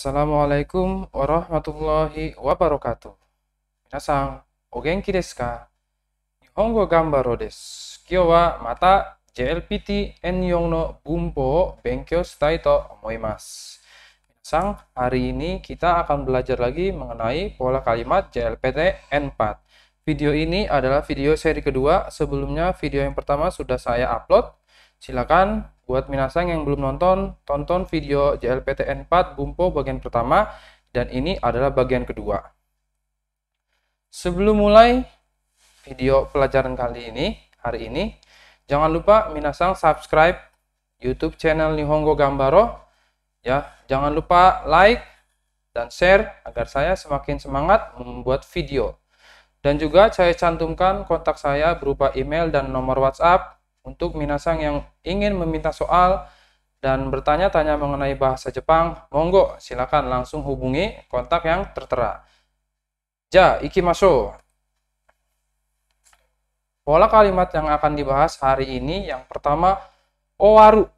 Assalamualaikum warahmatullahi wabarakatuh. Minasang, o genki desu ka? Nihongo gambaro desu. Kyo wa mata JLPT N4 no bunpo o benkyou shitai to omoimasu. Minasang, hari ini kita akan belajar lagi mengenai pola kalimat JLPT N4. Video ini adalah video seri kedua, sebelumnya video yang pertama sudah saya upload. Silakan Buat Minasang yang belum nonton, tonton video JLPTN 4 Bumpo bagian pertama dan ini adalah bagian kedua. Sebelum mulai video pelajaran kali ini, hari ini, jangan lupa Minasang subscribe YouTube channel Nihongo Gambaro. Ya, jangan lupa like dan share agar saya semakin semangat membuat video. Dan juga saya cantumkan kontak saya berupa email dan nomor WhatsApp untuk Minasang yang ingin meminta soal dan bertanya-tanya mengenai bahasa Jepang, monggo silakan langsung hubungi kontak yang tertera. Ja, ikimasho. Pola kalimat yang akan dibahas hari ini yang pertama owaru.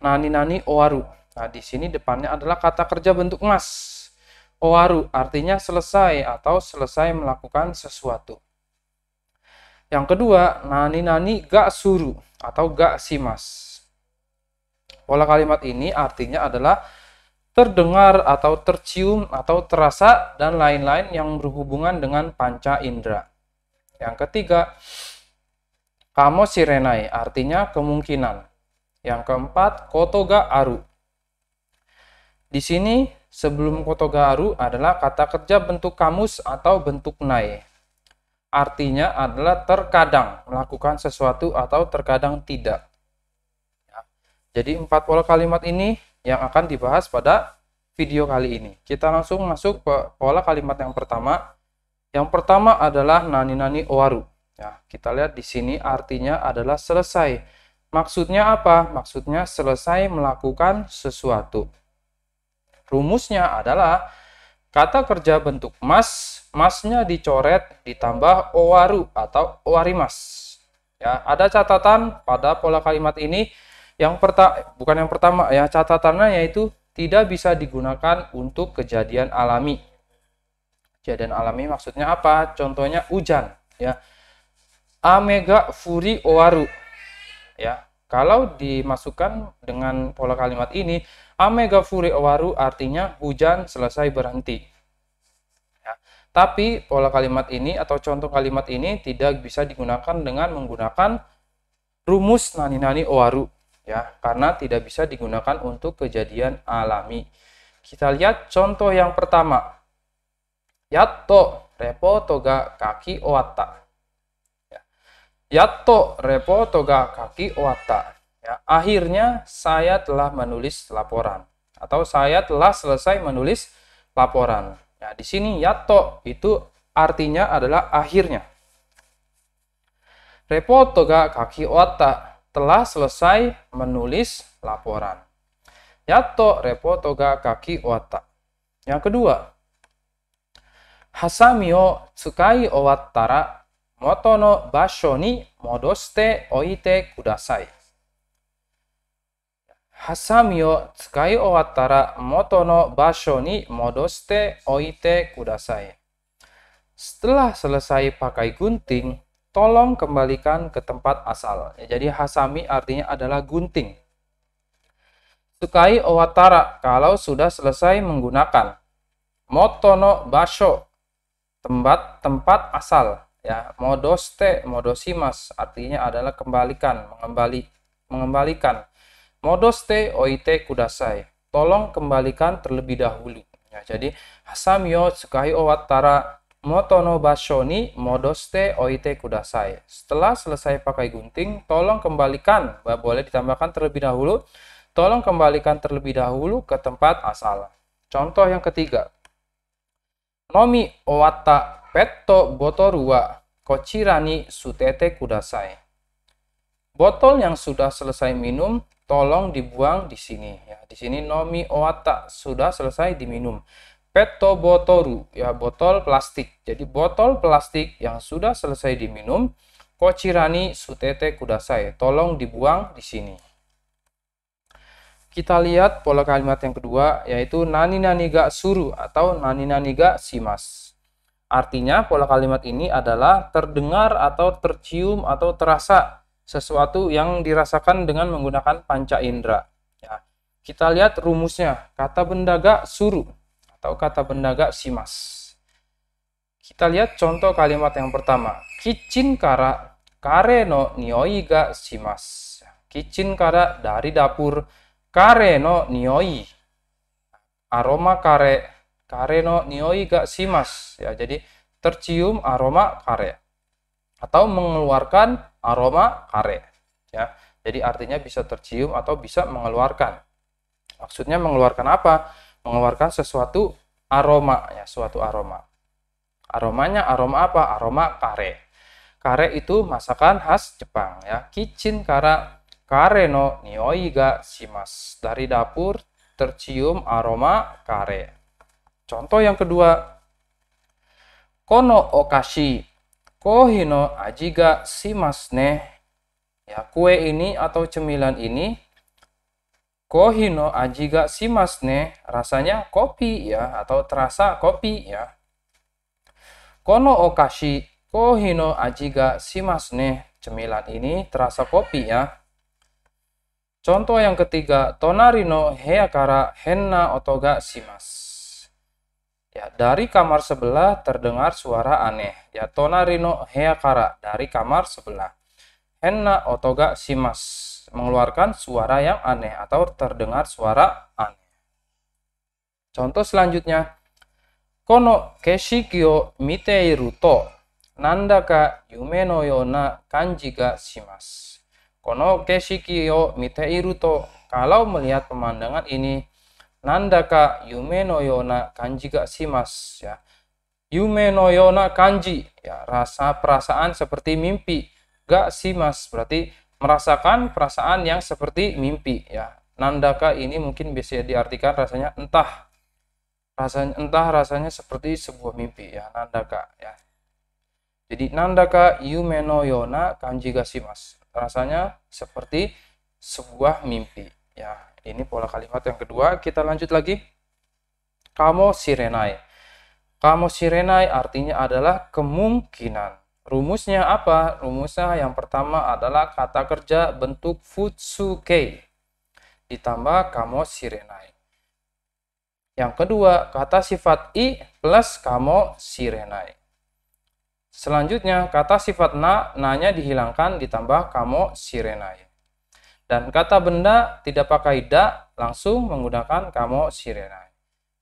Nani-nani owaru. Nah, di sini depannya adalah kata kerja bentuk mas. Owaru artinya selesai atau selesai melakukan sesuatu. Yang kedua, nani-nani gak suru atau gak simas. Pola kalimat ini artinya adalah terdengar atau tercium atau terasa dan lain-lain yang berhubungan dengan panca indera. Yang ketiga, kamo sirenai artinya kemungkinan. Yang keempat, kotoga aru. Di sini sebelum kotoga aru adalah kata kerja bentuk kamus atau bentuk nai artinya adalah terkadang melakukan sesuatu atau terkadang tidak. Ya. Jadi empat pola kalimat ini yang akan dibahas pada video kali ini. Kita langsung masuk ke pola kalimat yang pertama. Yang pertama adalah nani-nani owaru. Ya, kita lihat di sini artinya adalah selesai. Maksudnya apa? Maksudnya selesai melakukan sesuatu. Rumusnya adalah kata kerja bentuk mas emasnya dicoret ditambah owaru atau owarimas. Ya, ada catatan pada pola kalimat ini yang pertama bukan yang pertama ya catatannya yaitu tidak bisa digunakan untuk kejadian alami. Kejadian alami maksudnya apa? Contohnya hujan ya. Amega furi owaru. Ya, kalau dimasukkan dengan pola kalimat ini, amega furi owaru artinya hujan selesai berhenti. Tapi pola kalimat ini atau contoh kalimat ini tidak bisa digunakan dengan menggunakan rumus nani-nani owaru ya, karena tidak bisa digunakan untuk kejadian alami. Kita lihat contoh yang pertama. Yato repo toga kaki owatta. Ya. Yato repo toga kaki owatta. Ya, akhirnya saya telah menulis laporan atau saya telah selesai menulis laporan. Nah, di sini yato itu artinya adalah akhirnya. Reporto toga kaki otak telah selesai menulis laporan. Yato reporto toga kaki otak. Yang kedua, hasami o tsukai owattara moto no basho ni modoshite oite kudasai motono bashoni modoste oite kudasai. Setelah selesai pakai gunting, tolong kembalikan ke tempat asal. Ya, jadi hasami artinya adalah gunting. Sukai owatara kalau sudah selesai menggunakan. Motono basho tempat tempat asal ya modoste modosimas artinya adalah kembalikan mengembali mengembalikan Modoste oite kudasai. Tolong kembalikan terlebih dahulu. Ya, jadi hasamyo tsukai owatara motono bashoni modoste oite kudasai. Setelah selesai pakai gunting, tolong kembalikan. Boleh ditambahkan terlebih dahulu. Tolong kembalikan terlebih dahulu ke tempat asal. Contoh yang ketiga. Nomi owata petto botorua kochirani sutete kudasai Botol yang sudah selesai minum tolong dibuang di sini ya. Di sini nomi oata sudah selesai diminum. Peto botoru ya botol plastik. Jadi botol plastik yang sudah selesai diminum Kocirani sutete kudasai. Tolong dibuang di sini. Kita lihat pola kalimat yang kedua yaitu nani nani ga suru atau nani nani ga simas. Artinya pola kalimat ini adalah terdengar atau tercium atau terasa sesuatu yang dirasakan dengan menggunakan panca indera. Ya. Kita lihat rumusnya, kata benda bendaga suru atau kata benda bendaga simas. Kita lihat contoh kalimat yang pertama, kicin kara kare no nioi ga simas. Kicin kara dari dapur, kare no nioi. Aroma kare, kare no nioi ga simas. Ya, jadi tercium aroma kare atau mengeluarkan aroma kare ya jadi artinya bisa tercium atau bisa mengeluarkan maksudnya mengeluarkan apa mengeluarkan sesuatu aroma ya suatu aroma aromanya aroma apa aroma kare kare itu masakan khas Jepang ya Kitchen kara kare no nioi ga shimas dari dapur tercium aroma kare contoh yang kedua kono okashi Kohino, no simasne. Ya, kue ini atau cemilan ini kohino no simasne rasanya kopi ya atau terasa kopi ya. Kono okashi kohino no simasne cemilan ini terasa kopi ya. Contoh yang ketiga, tonari no heakara henna otoga simas. Ya, dari kamar sebelah terdengar suara aneh. Ya, tona rino kara dari kamar sebelah. Henna otoga simas mengeluarkan suara yang aneh atau terdengar suara aneh. Contoh selanjutnya. Kono keshikyo miteiru to nandaka yume no yona kanji ga shimasu. Kono keshiki miteiru to kalau melihat pemandangan ini Nandaka ya. Yume no yona kanji, ya, rasa perasaan seperti mimpi. Gak simas, berarti merasakan perasaan yang seperti mimpi. Ya. Nandaka ini mungkin bisa diartikan rasanya entah. Rasanya, entah rasanya seperti sebuah mimpi ya, nandaka ya. Jadi nandaka yume no yona kanji gasimas. Rasanya seperti sebuah mimpi ya. Ini pola kalimat yang kedua. Kita lanjut lagi. Kamu sirenai. Kamu sirenai artinya adalah kemungkinan. Rumusnya apa? Rumusnya yang pertama adalah kata kerja bentuk futsuke. Ditambah kamu sirenai. Yang kedua, kata sifat i plus kamu sirenai. Selanjutnya, kata sifat na, nanya dihilangkan ditambah kamu sirenai. Dan kata benda tidak pakai da langsung menggunakan kamo sirena".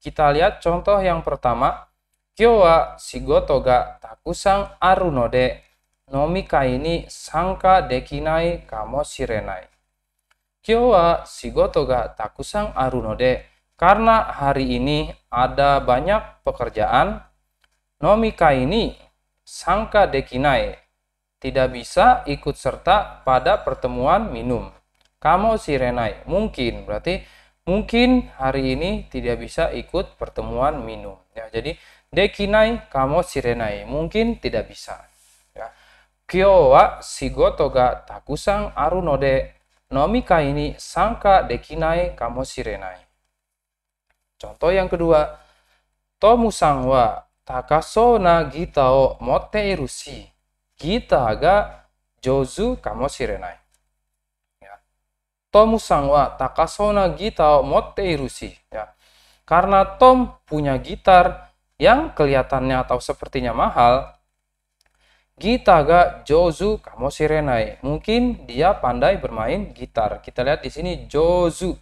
Kita lihat contoh yang pertama. Kyo wa shigoto ga takusang aru no de nomikai ni sangka dekinai kamo sirena. Kyo wa shigoto ga takusang aru no de karena hari ini ada banyak pekerjaan Nomika ini sangka dekinai tidak bisa ikut serta pada pertemuan minum. Kamu sirenai, mungkin berarti mungkin hari ini tidak bisa ikut pertemuan minum. Ya, jadi dekinai si sirenai, mungkin tidak bisa. Ya. Kyo wa shigoto ga takusan aru node nomika ini sangka dekinai si sirenai. Contoh yang kedua, tomu sang wa takaso na gita o motte si. Gita ga jozu kamu sirenai. Tomu sang wa takasona gita motte irusi Ya. Karena Tom punya gitar yang kelihatannya atau sepertinya mahal, Gita ga jozu kamosirenai. Mungkin dia pandai bermain gitar. Kita lihat di sini jozu.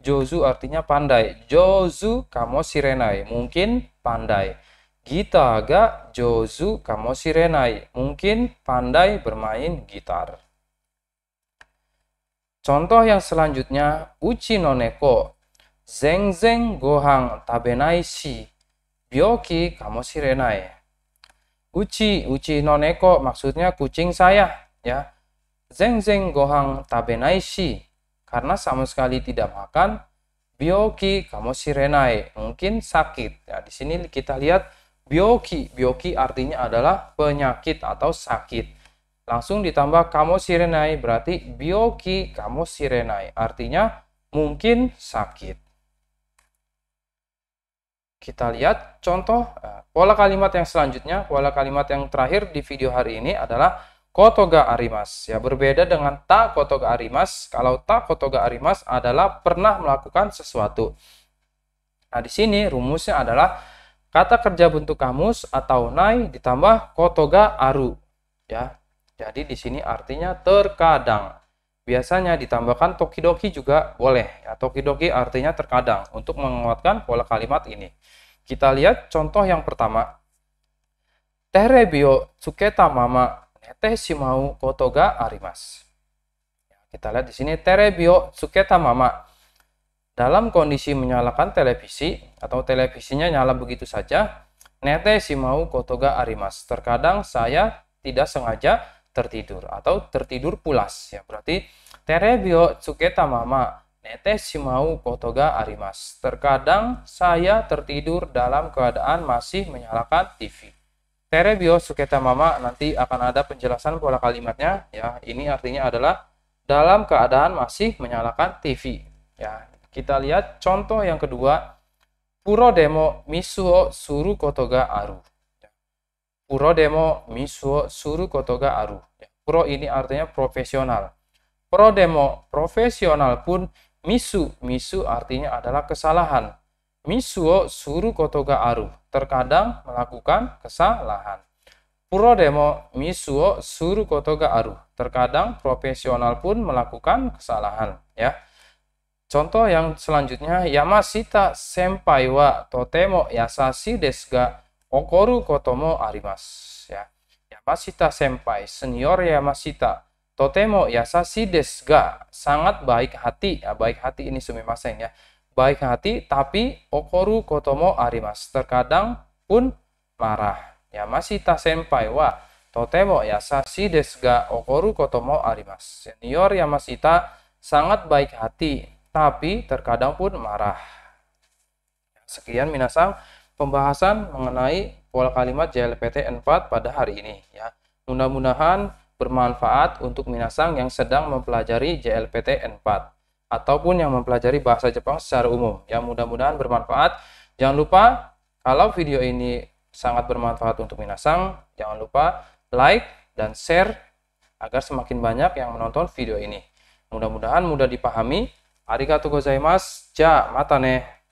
Jozu artinya pandai. Jozu kamosirenai, Mungkin pandai. Gita ga jozu kamosirenai, Mungkin pandai bermain gitar. Contoh yang selanjutnya, uchi no neko, zeng zeng gohang tabenai shi, byoki kamoshirenai. Uchi, uchi no neko maksudnya kucing saya, ya. Zeng zeng gohang tabenai shi, karena sama sekali tidak makan, byoki kamoshirenai, mungkin sakit. Ya, di sini kita lihat byoki, byoki artinya adalah penyakit atau sakit. Langsung ditambah kamo sirenai berarti bioki kamo sirenai. Artinya mungkin sakit. Kita lihat contoh eh, pola kalimat yang selanjutnya. Pola kalimat yang terakhir di video hari ini adalah kotoga arimas. Ya, berbeda dengan ta kotoga arimas. Kalau ta kotoga arimas adalah pernah melakukan sesuatu. Nah, di sini rumusnya adalah kata kerja bentuk kamus atau nai ditambah kotoga aru. Ya, jadi di sini artinya terkadang. Biasanya ditambahkan tokidoki juga boleh. Ya, tokidoki artinya terkadang untuk menguatkan pola kalimat ini. Kita lihat contoh yang pertama. Terebio suketa mama nete shimau koto ga arimas. Ya, kita lihat di sini terebio suketa mama. Dalam kondisi menyalakan televisi atau televisinya nyala begitu saja, nete shimau koto ga arimas. Terkadang saya tidak sengaja tertidur atau tertidur pulas ya berarti terebio tsuketa mama nete shimau kotoga arimas terkadang saya tertidur dalam keadaan masih menyalakan TV terebio tsuketa mama nanti akan ada penjelasan pola kalimatnya ya ini artinya adalah dalam keadaan masih menyalakan TV ya kita lihat contoh yang kedua puro demo misuo suru kotoga aru Puro demo misuo suru kotoga aru. Ya, puro ini artinya profesional. Pro demo profesional pun misu. Misu artinya adalah kesalahan. Misuo suru kotoga aru. Terkadang melakukan kesalahan. Puro demo misuo suru kotoga aru. Terkadang profesional pun melakukan kesalahan. Ya. Contoh yang selanjutnya, Yamashita senpai wa totemo yasashi desu ga Okoru kotomo arimas ya. Yamashita senpai, senior Yamashita. Totemo yasashi desu ga, sangat baik hati. Ya, baik hati ini sumimasen ya. Baik hati tapi okoru kotomo arimas. Terkadang pun marah. Yamashita senpai wa totemo yasashi desu ga okoru kotomo arimas. Senior Yamashita sangat baik hati tapi terkadang pun marah. Sekian minasang pembahasan mengenai pola kalimat JLPT n 4 pada hari ini ya. Mudah-mudahan bermanfaat untuk minasang yang sedang mempelajari JLPT n 4 ataupun yang mempelajari bahasa Jepang secara umum. Ya, mudah-mudahan bermanfaat. Jangan lupa kalau video ini sangat bermanfaat untuk minasang, jangan lupa like dan share agar semakin banyak yang menonton video ini. Mudah-mudahan mudah dipahami. Arigatou gozaimasu. Ja, mata ne.